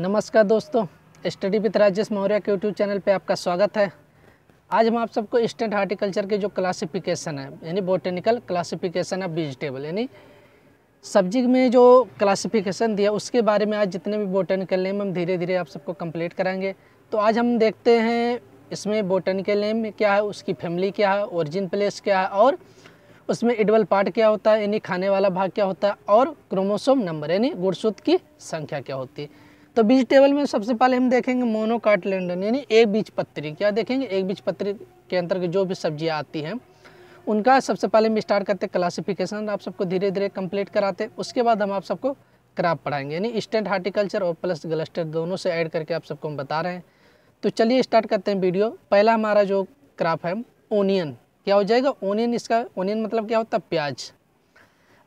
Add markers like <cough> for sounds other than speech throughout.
नमस्कार दोस्तों study with Rajesh Maurya के यूट्यूब चैनल पे आपका स्वागत है आज हम आप सबको स्टेंट हार्टिकल्चर के जो क्लासिफिकेशन है यानी बोटेनिकल क्लासिफिकेशन ऑफ वेजिटेबल यानी सब्जी में जो क्लासिफिकेशन दिया उसके बारे में आज जितने भी बोटेनिकल नेम हम धीरे धीरे आप सबको कम्प्लीट कराएंगे तो आज हम देखते हैं इसमें बोटेनिकल नेम क्या है उसकी फैमिली क्या है ओरिजिन प्लेस क्या है और उसमें एडवल पार्ट क्या होता है यानी खाने वाला भाग क्या होता है और क्रोमोसोम नंबर यानी गुड़सूत की संख्या क्या होती है तो बीज टेबल में सबसे पहले हम देखेंगे मोनोकाटलैंडन यानी एक बीज पत्री क्या देखेंगे एक बीज पत्री के अंतर्गत जो भी सब्जियाँ आती हैं उनका सबसे पहले हम स्टार्ट करते क्लासिफिकेशन आप सबको धीरे धीरे कंप्लीट कराते उसके बाद हम आप सबको क्राप पढ़ाएंगे यानी स्टेंट हार्टिकल्चर और प्लस ग्लस्टर दोनों से ऐड करके आप सबको हम बता रहे हैं तो चलिए स्टार्ट करते हैं वीडियो पहला हमारा जो क्राप है ओनियन क्या हो जाएगा ओनियन इसका ओनियन मतलब क्या होता है प्याज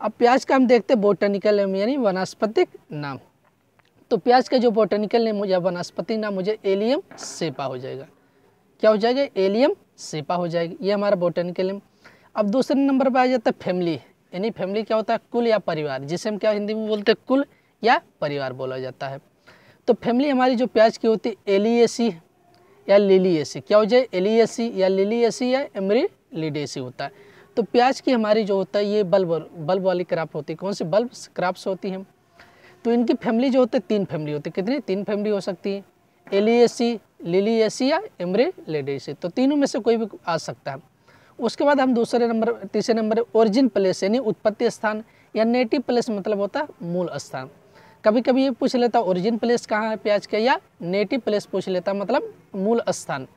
अब प्याज का हम देखते हैं बोटनिकल यानी वनस्पतिक नाम तो प्याज का जो बोटेनिकल नेम या वनस्पति नाम मुझे एलियम सेपा हो जाएगा क्या हो जाएगा एलियम सेपा हो जाएगा ये हमारा बोटेनिकल नेम अब दूसरे नंबर पर आ जाता है फैमिली यानी फैमिली क्या होता है कुल या परिवार जिसे हम क्या हिंदी में बोलते हैं कुल या परिवार बोला जाता है तो फैमिली हमारी जो प्याज की होती है एलिएसी या लिलिएसी क्या हो जाए एलिएसी या लिलिएसी या एमरी लिडेसी होता है तो प्याज की हमारी जो होता है ये बल्ब बल्ब वाली क्राप होती है कौन सी बल्ब क्राप्स होती हैं तो इनकी फैमिली जो होती है तीन फैमिली होती है कितनी तीन फैमिली हो सकती है एलिएसी लिलीएसी या एमरे लेडेसी तो तीनों में से कोई भी आ सकता है उसके बाद हम दूसरे नंबर तीसरे नंबर ओरिजिन प्लेस यानी उत्पत्ति स्थान या नेटिव प्लेस मतलब होता है मूल स्थान कभी कभी ये पूछ लेता ओरिजिन प्लेस कहाँ है प्याज का या नेटिव प्लेस पूछ लेता मतलब मूल स्थान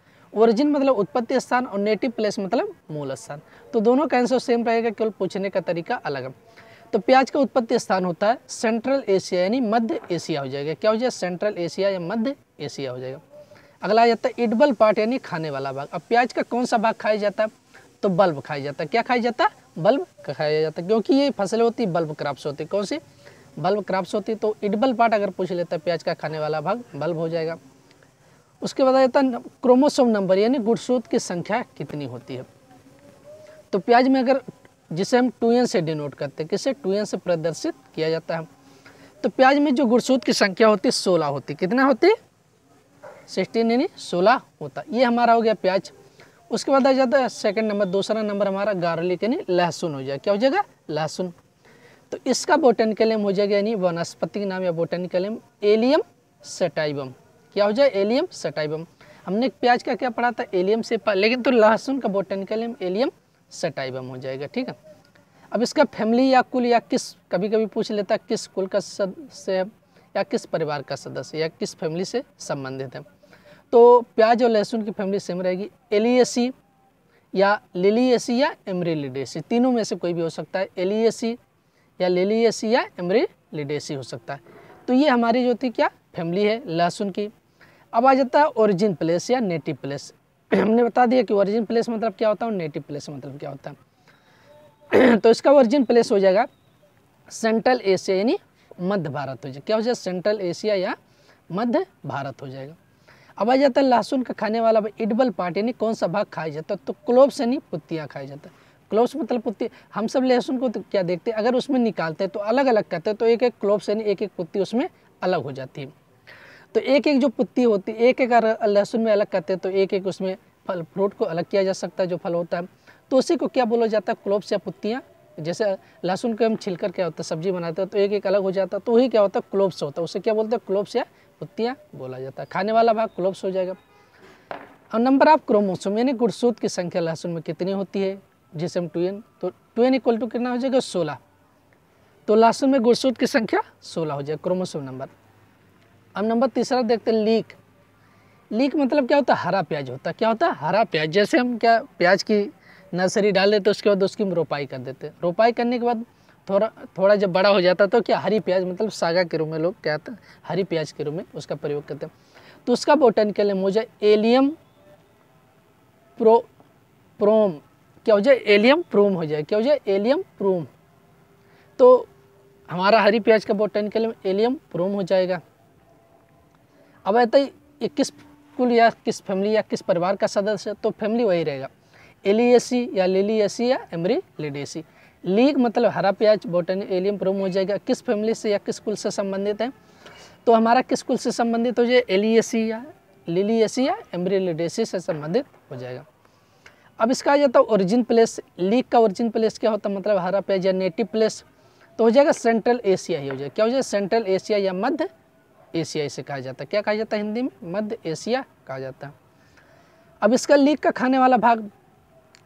ओरिजिन मतलब उत्पत्ति स्थान और नेटिव प्लेस मतलब मूल स्थान तो दोनों का आंसर सेम रहेगा केवल पूछने का तरीका अलग है तो प्याज का उत्पत्ति स्थान होता है सेंट्रल एशिया यानी मध्य एशिया हो जाएगा क्या हो जाएगा सेंट्रल एशिया या मध्य एशिया हो जाएगा अगला आ जाता है इडबल पार्ट यानी खाने वाला भाग अब प्याज का कौन सा भाग खाया जाता है तो बल्ब खाया जाता है क्या खाया जाता है बल्ब खाया जाता है क्योंकि ये फसलें होती बल्ब क्राप्स होती कौन सी बल्ब क्राप्स होती तो इडबल पार्ट अगर पूछ लेता है प्याज का खाने वाला भाग बल्ब हो जाएगा उसके बाद आ जाता है क्रोमोसोम नंबर यानी गुड़सूत की संख्या कितनी होती है तो प्याज में अगर जिसे हम टू एन से डिनोट करते हैं किसे टू एन से प्रदर्शित किया जाता है तो प्याज में जो गुड़सूद की संख्या होती है सोलह होती कितना होती सिक्सटीन यानी सोलह होता ये हमारा हो गया प्याज उसके बाद आ जाता है सेकेंड नंबर दूसरा नंबर हमारा गार्लिक यानी लहसुन हो जाएगा क्या हो जाएगा लहसुन तो इसका बोटेनिकल एम हो जाएगा यानी वनस्पति के नाम या बोटेनिकल एम एलियम सेटाइबम क्या हो जाए एलियम सेटाइबम हमने प्याज का क्या पढ़ा था एलियम से लेकिन तो लहसुन का बोटेनिकल एम एलियम सेटाइबम हो जाएगा ठीक है अब इसका फैमिली या कुल या किस कभी कभी पूछ लेता है किस कुल का सदस्य है या किस परिवार का सदस्य या किस फैमिली से संबंधित है तो प्याज और लहसुन की फैमिली सेम रहेगी एलिएसी या लिलिएसी या एमरीलिडेसी तीनों में से कोई भी हो सकता है एलिएसी या लिलिएसी या एमरीलिडेसी हो सकता है तो ये हमारी जो थी क्या फैमिली है लहसुन की अब आ जाता है ओरिजिन प्लेस या नेटिव प्लेस <clears throat> हमने बता दिया कि ओरिजिन प्लेस मतलब क्या होता है और नेटिव प्लेस मतलब क्या होता है <clears throat> तो इसका ओरिजिन प्लेस हो जाएगा सेंट्रल एशिया यानी मध्य भारत हो जाएगा क्या हो जाएगा सेंट्रल एशिया या मध्य भारत हो जाएगा अब आ जाता है लहसुन का खाने वाला इडबल पार्ट यानी कौन सा भाग खाया जाता है तो क्लोब्स यानी पुतियाँ खाया जाता है क्लोब्स मतलब पुत्ती हम सब लहसुन को तो क्या देखते हैं अगर उसमें निकालते हैं तो अलग अलग करते हैं तो एक एक क्लोब्स यानी एक एक पुत्ती उसमें अलग हो जाती है तो एक एक जो पत्ती होती है एक एक लहसुन में अलग करते हैं तो एक एक उसमें फल फ्रूट को अलग किया जा सकता है जो फल होता है तो उसी को क्या बोला जाता है क्लोब्स या पुत्तियाँ जैसे लहसुन को हम छिलकर क्या होता है सब्जी बनाते हैं तो एक एक अलग हो जाता है तो वही क्या होता है क्लोब्स होता है उसे क्या बोलते हैं क्लोब्स या पुत्तियाँ बोला जाता है खाने वाला भाग क्लोब्स हो जाएगा और नंबर ऑफ क्रोमोसोम यानी गुड़सूद की संख्या लहसुन में कितनी होती है जैसे हम ट्वेन तो ट्वेन इक्वल टू कितना हो जाएगा सोलह तो लहसुन में गुड़सूद की संख्या सोलह हो जाएगा क्रोमोसोम नंबर अब नंबर तीसरा देखते हैं लीक लीक मतलब क्या होता है हरा प्याज होता है क्या होता है हरा प्याज जैसे हम क्या प्याज की नर्सरी डाल देते उसके बाद उसकी रोपाई कर देते रोपाई करने के बाद थोड़ा थोड़ा जब बड़ा हो जाता तो क्या हरी प्याज मतलब सागा के रूप में लोग क्या था हरी प्याज के रूप में उसका प्रयोग करते हैं तो उसका बोटेनिकल है मुझे एलियम प्रो प्रोम क्या हो जाए एलियम प्रोम हो जाए क्या हो जाए एलियम प्रोम तो हमारा हरी प्याज का बोटेनिकल एलियम प्रोम हो जाएगा अब ऐसे ये किस कुल या किस फैमिली या किस परिवार का सदस्य तो फैमिली वही रहेगा सी या लिलिएसी या एमरी लिडेसी लीग मतलब हरा प्याज बोटनी एलियम प्रोम हो जाएगा किस फैमिली से या किस कुल से संबंधित है तो हमारा किस कुल से संबंधित हो जाए सी या लिलिएसी या एम्ब्रियलिडेसी से संबंधित हो जाएगा अब इसका आ जाता है ओरिजिन प्लेस लीग का ओरिजिन प्लेस क्या होता है मतलब हरा प्याज या नेटिव प्लेस तो हो जाएगा सेंट्रल एशिया ही हो जाएगा क्या हो जाएगा सेंट्रल एशिया या मध्य एशिया इसे कहा जाता है क्या कहा जाता है हिंदी में मध्य एशिया कहा जाता है अब इसका लीक का खाने वाला भाग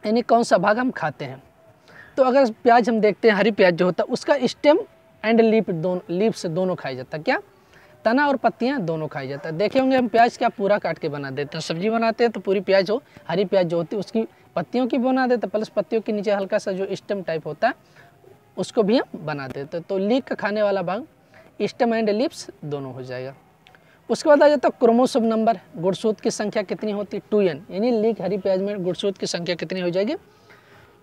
यानी कौन सा भाग हम खाते हैं तो अगर प्याज हम देखते हैं हरी प्याज जो होता है उसका स्टेम एंड लीप दोनों लीप्स दोनों खाया जाता है क्या तना और पत्तियाँ दोनों खाया जाता है देखे होंगे हम प्याज क्या पूरा काट के बना देते हैं सब्जी बनाते हैं तो पूरी प्याज हो हरी प्याज जो होती है उसकी पत्तियों की बना देते प्लस पत्तियों के नीचे हल्का सा जो स्टेम टाइप होता है उसको भी हम बना देते तो लीक का खाने वाला भाग स्टम एंड लिप्स दोनों हो जाएगा उसके बाद आ जाता है क्रोमोसोम नंबर गुड़सूत की संख्या कितनी होती है टू एन यानी लीक हरी प्याज में गुड़सूत की संख्या कितनी हो जाएगी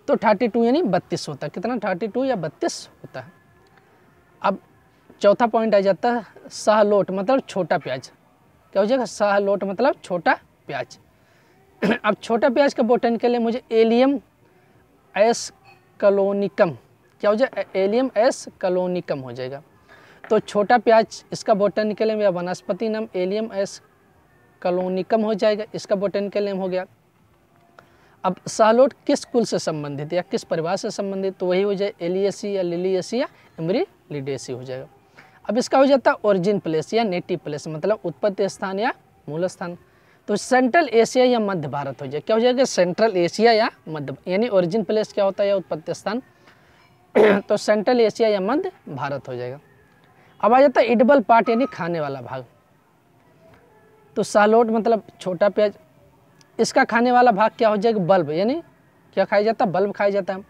तो थर्टी टू यानी बत्तीस होता है कितना थर्टी टू या बत्तीस होता है अब चौथा पॉइंट आ जाता है सहलोट मतलब छोटा प्याज क्या हो जाएगा सहलोट मतलब छोटा प्याज <clears throat> अब छोटा प्याज का बोटन के लिए मुझे एलियम एस कलोनिकम क्या हो जाएगा एलियम एस कलोनिकम हो जाएगा तो छोटा प्याज इसका बोटेनिकल नेम या वनस्पति नाम एलियम एस कलोनिकम हो जाएगा इसका बोटेनिकल नेम हो गया अब सालोट किस कुल से संबंधित या किस परिवार से संबंधित तो वही हो जाए एलियसी या लिलियसी या लिडेसी हो जाएगा अब इसका हो जाता है ओरिजिन प्लेस या नेटिव प्लेस मतलब उत्पत्ति स्थान या मूल स्थान तो सेंट्रल एशिया या मध्य भारत हो जाए क्या हो जाएगा सेंट्रल एशिया या मध्य यानी ओरिजिन प्लेस क्या होता है या उत्पत्ति स्थान <clears throat> तो सेंट्रल एशिया या मध्य भारत हो जाएगा अब आ जाता है इडबल पार्ट यानी खाने वाला भाग तो सालोट मतलब छोटा प्याज इसका खाने वाला भाग क्या हो जाएगा बल्ब यानी क्या खाया जाता है बल्ब खाया जाता है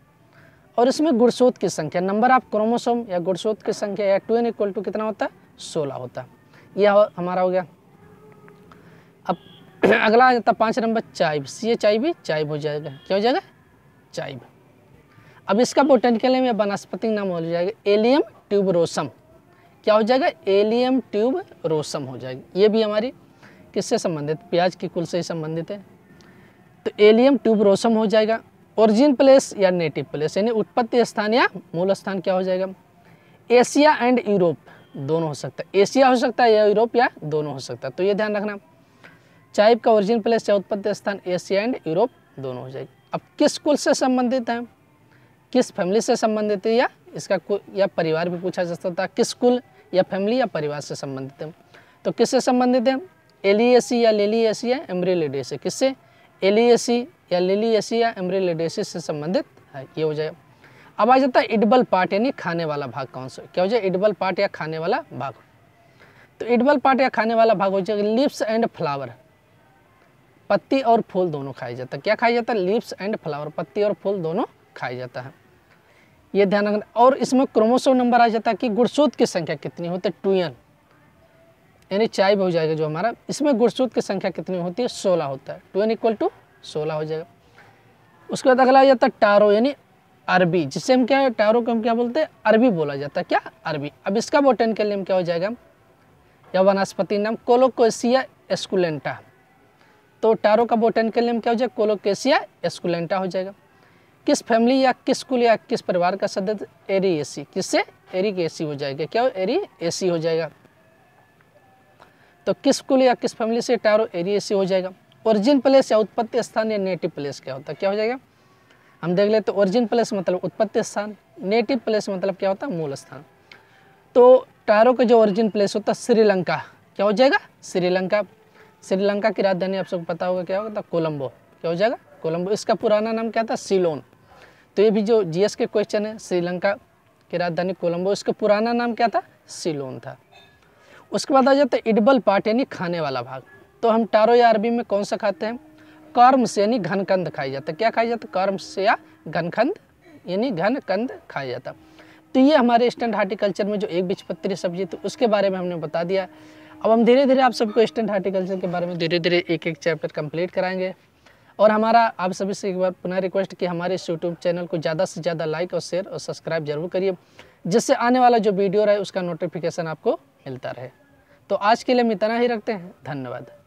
और इसमें गुड़सोत की संख्या नंबर ऑफ क्रोमोसोम या गुड़सोत की संख्या या टू एन इक्वल टू कितना होता है सोलह होता है यह हमारा हो गया अब <clears throat> अगला आ जाता है पाँच नंबर चाइब सी ए चाइब बी चाइब हो जाएगा क्या हो जाएगा चाइब अब इसका बोटेनिकल में वनस्पति नाम हो जाएगा एलियम ट्यूबरोसम क्या हो जाएगा एलियम ट्यूब रोसम हो जाएगी ये भी हमारी किससे संबंधित प्याज की कुल से ही संबंधित है तो एलियम ट्यूब रोसम हो जाएगा ओरिजिन प्लेस या नेटिव प्लेस यानी उत्पत्ति स्थान या मूल स्थान क्या हो जाएगा एशिया एंड यूरोप दोनों हो सकता है एशिया हो सकता है या यूरोप या दोनों हो सकता है तो ये ध्यान रखना चाइप का ओरिजिन प्लेस या उत्पत्ति स्थान एशिया एंड यूरोप दोनों हो जाएगी अब किस कुल से संबंधित है किस फैमिली से संबंधित है या इसका या परिवार भी पूछा जा सकता है किस कुल या फैमिली या परिवार से संबंधित है तो किससे संबंधित है एलिएसी या लेलिएसी या एम्ब्रिलेडेसी किससे एलिएसी या लेलिएसी या एम्ब्रिलेडेसी से संबंधित है ये हो जाए अब आ जाता है इडबल पार्ट यानी खाने वाला भाग कौन सा क्या हो जाए इडबल पार्ट या खाने वाला भाग तो इडबल पार्ट या खाने वाला भाग हो जाएगा लिप्स एंड फ्लावर पत्ती और फूल दोनों खाया जाता है क्या खाया जाता है लिप्स एंड फ्लावर पत्ती और फूल दोनों खाया जाता है ये ध्यान रखना और इसमें क्रोमोसोम नंबर आ जाता है कि गुड़सूत की संख्या कितनी होती है टू यानी चाय भी हो जाएगा जो हमारा इसमें गुड़सूत की संख्या कितनी होती है सोलह होता है टूएन इक्वल टू सोलह हो जाएगा उसके बाद अगला आ जाता है टारो यानी अरबी जिससे हम क्या टारो को हम क्या बोलते हैं अरबी बोला जाता है क्या अरबी अब इसका बोटन के लिए क्या हो जाएगा या वनस्पति नाम कोलोकोसिया एस्कुलेंटा तो टारो का बोटन लिए हम क्या हो जाएगा कोलोकेसिया एस्कुलेंटा हो जाएगा किस फैमिली या किस कुल या किस परिवार का सदस्य एरी एसी किससे के एसी हो जाएगा क्या हो एरी एसी हो जाएगा तो किस कुल या किस फैमिली से टारो एरी एसी हो जाएगा ओरिजिन प्लेस या उत्पत्ति स्थान या नेटिव प्लेस क्या होता है क्या हो जाएगा हम देख लेते तो ओरिजिन प्लेस मतलब उत्पत्ति स्थान नेटिव प्लेस मतलब क्या होता है मूल स्थान तो टारो का जो ओरिजिन प्लेस होता है श्रीलंका क्या हो जाएगा श्रीलंका श्रीलंका की राजधानी आप सबको पता होगा क्या होगा कोलम्बो क्या हो जाएगा कोलम्बो इसका पुराना नाम क्या था सिलोन तो ये भी जो जीएस के क्वेश्चन है श्रीलंका की राजधानी कोलंबो इसका पुराना नाम क्या था सिलोन था उसके बाद आ जाता है इडबल पार्ट यानी खाने वाला भाग तो हम टारो या अरबी में कौन सा खाते हैं कर्म से यानी घनकंद खाया जाता है क्या खाया जाता है कर्म से या घनकंद यानी घनकंद खाया जाता तो ये हमारे स्टैंड हार्टिकल्चर में जो एक बीजपत्री सब्जी थी उसके बारे में हमने बता दिया अब हम धीरे धीरे आप सबको स्टैंड हार्टिकल्चर के बारे में धीरे धीरे एक एक चैप्टर कंप्लीट कराएंगे और हमारा आप सभी से एक बार पुनः रिक्वेस्ट कि हमारे इस यूट्यूब चैनल को ज़्यादा से ज़्यादा लाइक और शेयर और सब्सक्राइब जरूर करिए जिससे आने वाला जो वीडियो रहे उसका नोटिफिकेशन आपको मिलता रहे तो आज के लिए हम इतना ही रखते हैं धन्यवाद